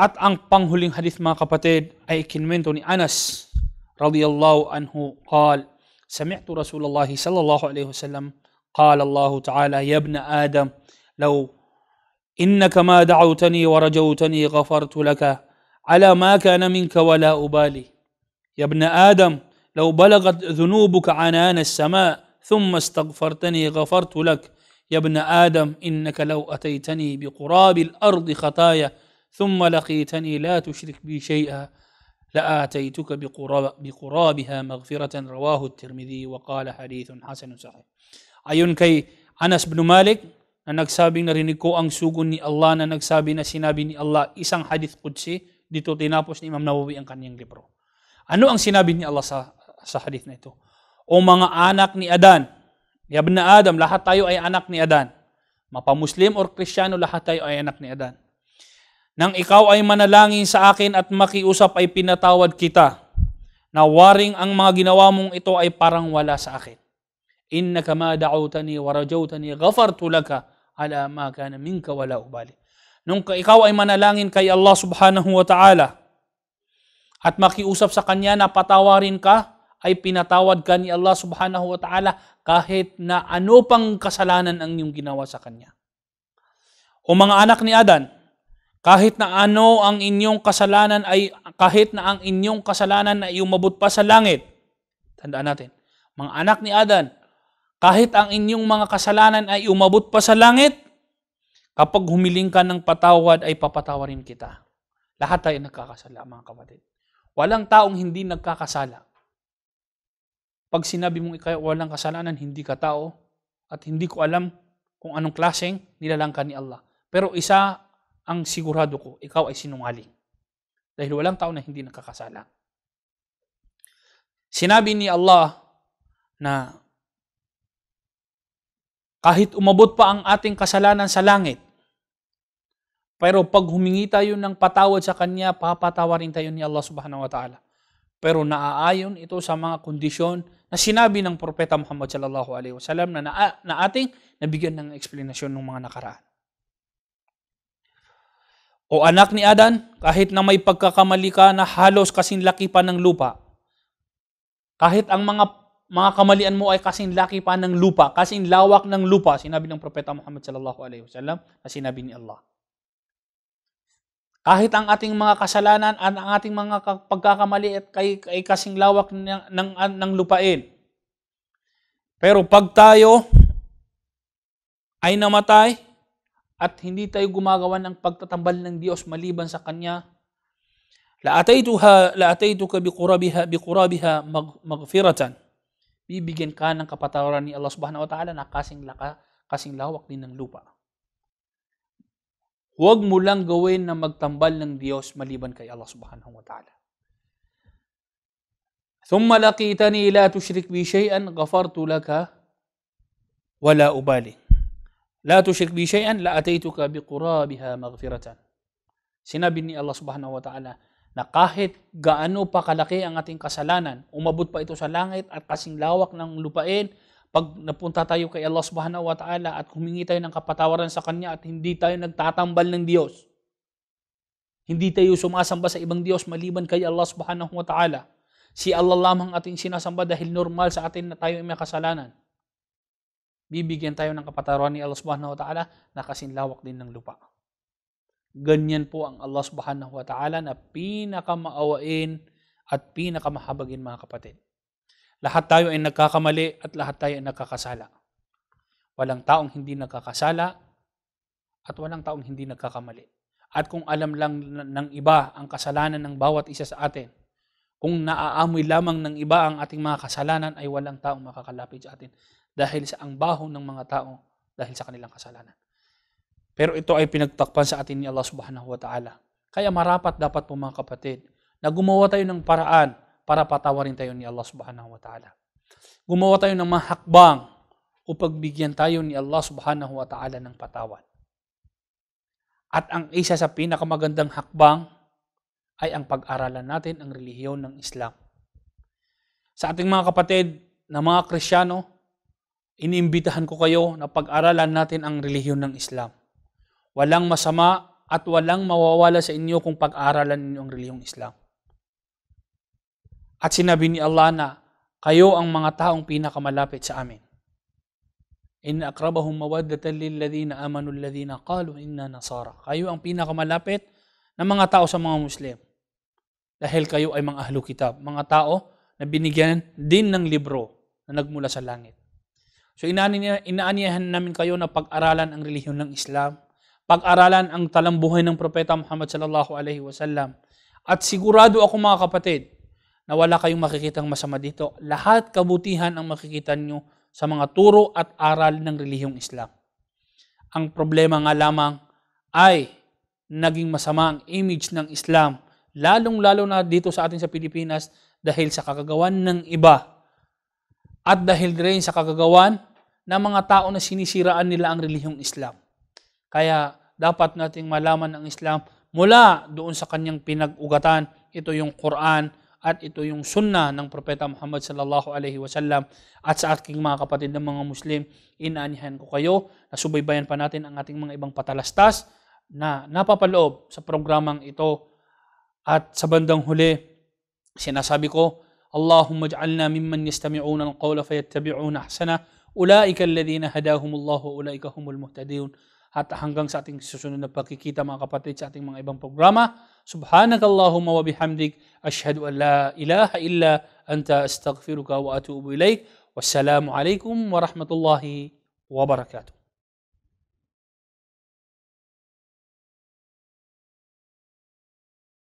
At ang panghuling hadith mga kapatid ay ikinmento ni Anas radiyallahu anhu قال سمعت رسول الله صلى الله عليه وسلم قال الله تعالى يا ابن آدم لو إنك ما دعوتني ورجوتني غفرت لك على ما كان منك ولا أبالي يا ابن آدم لو بلغت ذنوبك عنان السماء ثم استغفرتني غفرت لك يا ابن آدم إنك لو أتيتني بقراب الأرض خطايا ثم لقيتني لا تشرك بي شيئا لآتيتك بقراب بقرابها مغفرة رواه الترمذي وقال حديث حسن صحيح ayon kay Anas bin Malik na nagsabing narinig ko ang sugon ni Allah na nagsabi na sinabi ni Allah isang hadith kudsi dito tinapos ni Imam Nawawi ang kaniyang libro ano ang sinabi ni Allah sa sa hadith na ito o mga anak ni Adan Yabna Adam lahat tayo ay anak ni Adan mapamuslim or Kristiyano, lahat tayo ay anak ni Adan nang ikaw ay manalangin sa akin at makiusap ay pinatawad kita, na waring ang mga ginawa mong ito ay parang wala sa akin. Innaka ma da'utani wa rajawtani ghafartu laka ala ma kana minka wala ubali. Nung ikaw ay manalangin kay Allah subhanahu wa ta'ala at makiusap sa Kanya na patawarin ka, ay pinatawad ka ni Allah subhanahu wa ta'ala kahit na ano pang kasalanan ang iyong ginawa sa Kanya. O mga anak ni Adan, kahit na ano ang inyong kasalanan ay kahit na ang inyong kasalanan ay umabot pa sa langit. Tandaan natin, mga anak ni Adan, kahit ang inyong mga kasalanan ay umabot pa sa langit, kapag humiling ka ng patawad ay papatawarin kita. Lahat tayo nagkakasala, mga kapatid. Walang taong hindi nagkakasala. Pag sinabi mong ikaw walang kasalanan, hindi ka tao at hindi ko alam kung anong klaseng ka ni Allah. Pero isa ang sigurado ko, ikaw ay sinungaling. Dahil walang tao na hindi nakakasala. Sinabi ni Allah na kahit umabot pa ang ating kasalanan sa langit, pero pag humingi tayo ng patawad sa Kanya, papatawarin tayo ni Allah subhanahu wa ta'ala. Pero naaayon ito sa mga kondisyon na sinabi ng Propeta Muhammad sallallahu alaihi wasallam na, na, na ating nabigyan ng eksplanasyon ng mga nakaraan o anak ni Adan, kahit na may pagkakamali ka na halos kasing laki pa ng lupa, kahit ang mga mga kamalian mo ay kasing laki pa ng lupa, kasing lawak ng lupa, sinabi ng Propeta Muhammad sallallahu alaihi wasallam na sinabi ni Allah. Kahit ang ating mga kasalanan at ang ating mga pagkakamali at kay, kay kasing lawak ng, ng, ng lupain. Pero pag tayo ay namatay, at hindi tayo gumagawa ng pagtatambal ng Diyos maliban sa Kanya, la'ataytuka لأتيتك بقربها بقربها مغفرة bibigyan ka ng kapatawaran ni Allah subhanahu wa ta'ala na kasing, laka, kasing lawak din ng lupa. Huwag mo lang gawin na magtambal ng Diyos maliban kay Allah subhanahu wa ta'ala. ثم لقيتني لا تشرك بي شيئا غفرت لك ولا ubali. La tushrik bi shay'an la ataituka qurabiha maghfiratan. Sinabi ni Allah Subhanahu wa taala na kahit gaano pa kalaki ang ating kasalanan, umabot pa ito sa langit at kasing lawak ng lupain, pag napunta tayo kay Allah Subhanahu wa Ta'ala at humingi tayo ng kapatawaran sa Kanya at hindi tayo nagtatambal ng Diyos. Hindi tayo sumasamba sa ibang Diyos maliban kay Allah Subhanahu wa Ta'ala. Si Allah lamang ating sinasamba dahil normal sa atin na tayo ay may kasalanan bibigyan tayo ng kapatawaran ni Allah subhanahu wa ta'ala na kasinlawak din ng lupa. Ganyan po ang Allah subhanahu wa ta'ala na pinakamaawain at pinakamahabagin mga kapatid. Lahat tayo ay nagkakamali at lahat tayo ay nagkakasala. Walang taong hindi nagkakasala at walang taong hindi nagkakamali. At kung alam lang ng iba ang kasalanan ng bawat isa sa atin, kung naaamoy lamang ng iba ang ating mga kasalanan ay walang taong makakalapit sa atin dahil sa ang baho ng mga tao dahil sa kanilang kasalanan. Pero ito ay pinagtakpan sa atin ni Allah subhanahu wa ta'ala. Kaya marapat dapat po mga kapatid na gumawa tayo ng paraan para patawarin tayo ni Allah subhanahu wa ta'ala. Gumawa tayo ng mga hakbang upang bigyan tayo ni Allah subhanahu wa ta'ala ng patawad. At ang isa sa pinakamagandang hakbang ay ang pag-aralan natin ang relihiyon ng Islam. Sa ating mga kapatid na mga Krisyano, inimbitahan ko kayo na pag-aralan natin ang relihiyon ng Islam. Walang masama at walang mawawala sa inyo kung pag-aralan ninyo ang relihiyong Islam. At sinabi ni Allah na, kayo ang mga taong pinakamalapit sa amin. In akrabahum mawaddatan lil ladina amanu alladhina qalu inna nasara. Kayo ang pinakamalapit na mga tao sa mga Muslim. Dahil kayo ay mga ahlu kitab, mga tao na binigyan din ng libro na nagmula sa langit. So inaanyahan namin kayo na pag-aralan ang relihiyon ng Islam, pag-aralan ang talambuhay ng Propeta Muhammad sallallahu alaihi wasallam. At sigurado ako mga kapatid, na wala kayong makikitang masama dito. Lahat kabutihan ang makikita nyo sa mga turo at aral ng relihiyong Islam. Ang problema nga lamang ay naging masama ang image ng Islam, lalong-lalo na dito sa atin sa Pilipinas dahil sa kagagawan ng iba at dahil rin sa kagagawan na mga tao na sinisiraan nila ang relihiyong Islam. Kaya dapat nating malaman ang Islam mula doon sa kanyang pinag-ugatan. Ito yung Quran at ito yung sunnah ng Propeta Muhammad sallallahu alaihi wasallam at sa aking mga kapatid ng mga Muslim, inaanyahan ko kayo na subaybayan pa natin ang ating mga ibang patalastas na napapaloob sa programang ito. At sa bandang huli, sinasabi ko, Allahumma ij'alna mimman yastami'una al-qawla fayattabi'una ahsana Ulaika alladhina hadahumullahu wa ulaika humul muhtadiyun. At hanggang sa ating susunod na pagkikita mga kapatid sa ating mga ibang programa. Subhanakallahumma wa bihamdik. Ashhadu an la ilaha illa anta astaghfiruka wa atubu ilaik. Wassalamu alaikum wa rahmatullahi wa barakatuh.